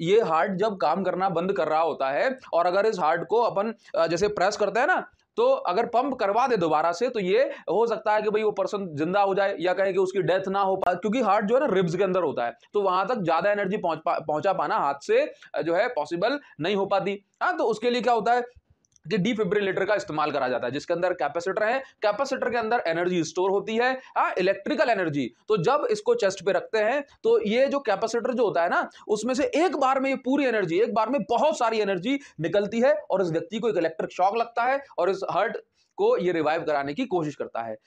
ये हार्ट जब काम करना बंद कर रहा होता है और अगर इस हार्ट को अपन जैसे प्रेस करते हैं ना तो अगर पंप करवा दे दोबारा से तो ये हो सकता है कि भाई वो पर्सन जिंदा हो जाए या कहें कि उसकी डेथ ना हो पाए क्योंकि हार्ट जो है ना रिब्स के अंदर होता है तो वहां तक ज्यादा एनर्जी पहुंच पा, पहुंचा पाना हाथ से जो है पॉसिबल नहीं हो पाती हाँ तो उसके लिए क्या होता है कि डिफिब्रिलेटर का इस्तेमाल करा जाता है जिसके अंदर कैपेसिटर है कैपेसिटर के अंदर एनर्जी स्टोर होती है इलेक्ट्रिकल हाँ, एनर्जी तो जब इसको चेस्ट पे रखते हैं तो ये जो कैपेसिटर जो होता है ना उसमें से एक बार में ये पूरी एनर्जी एक बार में बहुत सारी एनर्जी निकलती है और इस व्यक्ति को एक इलेक्ट्रिक शॉक लगता है और इस हर्ट को ये रिवाइव कराने की कोशिश करता है